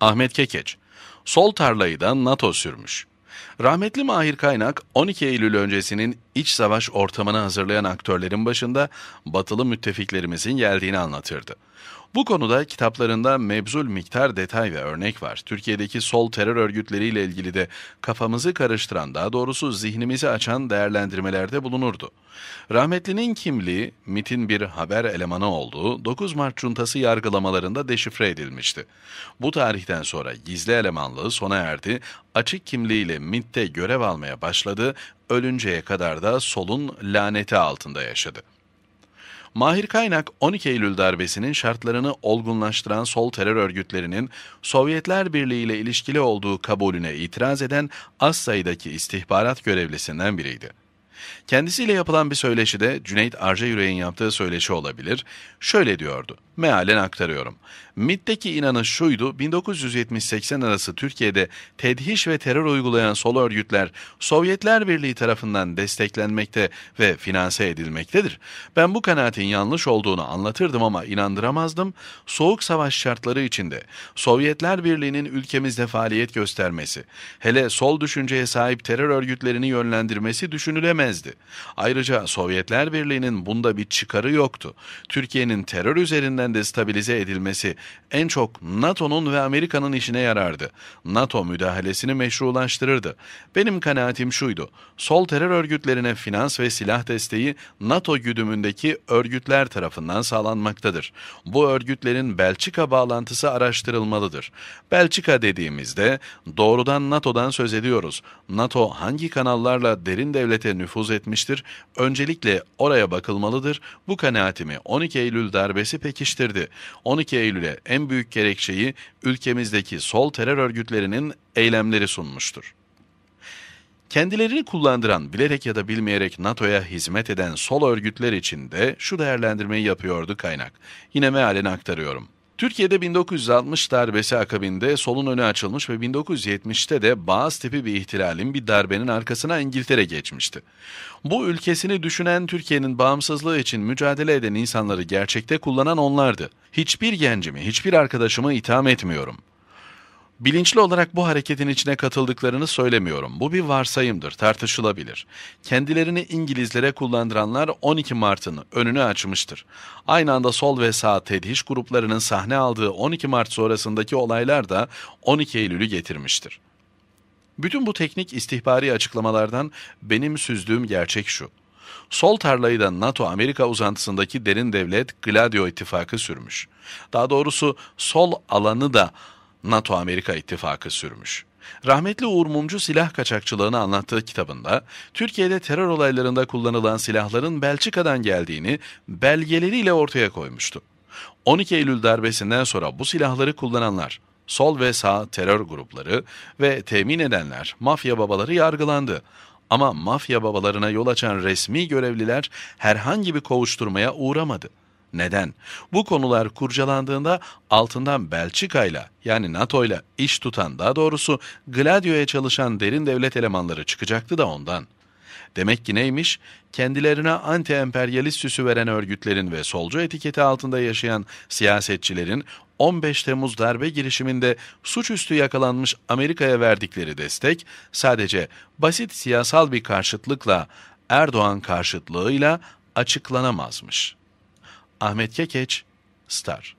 Ahmet Kekeç, sol tarlayı da NATO sürmüş. Rahmetli Mahir Kaynak 12 Eylül öncesinin iç savaş ortamını hazırlayan aktörlerin başında batılı müttefiklerimizin geldiğini anlatırdı. Bu konuda kitaplarında mebzul miktar detay ve örnek var. Türkiye'deki sol terör örgütleriyle ilgili de kafamızı karıştıran, daha doğrusu zihnimizi açan değerlendirmelerde bulunurdu. Rahmetlinin kimliği, MIT'in bir haber elemanı olduğu 9 Mart Cuntası yargılamalarında deşifre edilmişti. Bu tarihten sonra gizli elemanlığı sona erdi, açık kimliğiyle MIT'te görev almaya başladı ölünceye kadar da solun laneti altında yaşadı. Mahir Kaynak 12 Eylül darbesinin şartlarını olgunlaştıran sol terör örgütlerinin Sovyetler Birliği ile ilişkili olduğu kabulüne itiraz eden az sayıdaki istihbarat görevlisinden biriydi. Kendisiyle yapılan bir söyleşi de Cüneyt Arca Yüreğin yaptığı söyleşi olabilir. Şöyle diyordu, mealen aktarıyorum. MIT'teki inanış şuydu, 1970-80 arası Türkiye'de tedhiş ve terör uygulayan sol örgütler Sovyetler Birliği tarafından desteklenmekte ve finanse edilmektedir. Ben bu kanaatin yanlış olduğunu anlatırdım ama inandıramazdım. Soğuk savaş şartları içinde Sovyetler Birliği'nin ülkemizde faaliyet göstermesi, hele sol düşünceye sahip terör örgütlerini yönlendirmesi düşünülemez edilmezdi. Ayrıca Sovyetler Birliği'nin bunda bir çıkarı yoktu. Türkiye'nin terör üzerinden destabilize edilmesi en çok NATO'nun ve Amerika'nın işine yarardı. NATO müdahalesini meşrulaştırırdı. Benim kanaatim şuydu. Sol terör örgütlerine finans ve silah desteği NATO güdümündeki örgütler tarafından sağlanmaktadır. Bu örgütlerin Belçika bağlantısı araştırılmalıdır. Belçika dediğimizde doğrudan NATO'dan söz ediyoruz. NATO hangi kanallarla derin devlete nüfus nüfuz etmiştir. Öncelikle oraya bakılmalıdır. Bu kanaatimi 12 Eylül darbesi pekiştirdi. 12 Eylül'e en büyük gerekçeyi ülkemizdeki sol terör örgütlerinin eylemleri sunmuştur. Kendilerini kullandıran, bilerek ya da bilmeyerek NATO'ya hizmet eden sol örgütler için de şu değerlendirmeyi yapıyordu kaynak. Yine mealen aktarıyorum. Türkiye'de 1960 darbesi akabinde solun önü açılmış ve 1970'te de Baas tipi bir ihtilalin bir darbenin arkasına İngiltere geçmişti. Bu ülkesini düşünen Türkiye'nin bağımsızlığı için mücadele eden insanları gerçekte kullanan onlardı. Hiçbir gencimi, hiçbir arkadaşımı itham etmiyorum. Bilinçli olarak bu hareketin içine katıldıklarını söylemiyorum. Bu bir varsayımdır, tartışılabilir. Kendilerini İngilizlere kullandıranlar 12 Mart'ın önünü açmıştır. Aynı anda sol ve sağ tedhiş gruplarının sahne aldığı 12 Mart sonrasındaki olaylar da 12 Eylül'ü getirmiştir. Bütün bu teknik istihbari açıklamalardan benim süzdüğüm gerçek şu. Sol tarlayı da NATO-Amerika uzantısındaki derin devlet Gladio ittifakı sürmüş. Daha doğrusu sol alanı da NATO-Amerika ittifakı sürmüş. Rahmetli Uğur Mumcu silah kaçakçılığını anlattığı kitabında Türkiye'de terör olaylarında kullanılan silahların Belçika'dan geldiğini belgeleriyle ortaya koymuştu. 12 Eylül darbesinden sonra bu silahları kullananlar, sol ve sağ terör grupları ve temin edenler, mafya babaları yargılandı. Ama mafya babalarına yol açan resmi görevliler herhangi bir kovuşturmaya uğramadı. Neden? Bu konular kurcalandığında altından Belçika ile yani NATO ile iş tutan daha doğrusu Gladio'ya çalışan derin devlet elemanları çıkacaktı da ondan. Demek ki neymiş? Kendilerine anti-emperyalist süsü veren örgütlerin ve solcu etiketi altında yaşayan siyasetçilerin 15 Temmuz darbe girişiminde suçüstü yakalanmış Amerika'ya verdikleri destek sadece basit siyasal bir karşıtlıkla Erdoğan karşıtlığıyla açıklanamazmış.'' Ahmet Kekeç, Star.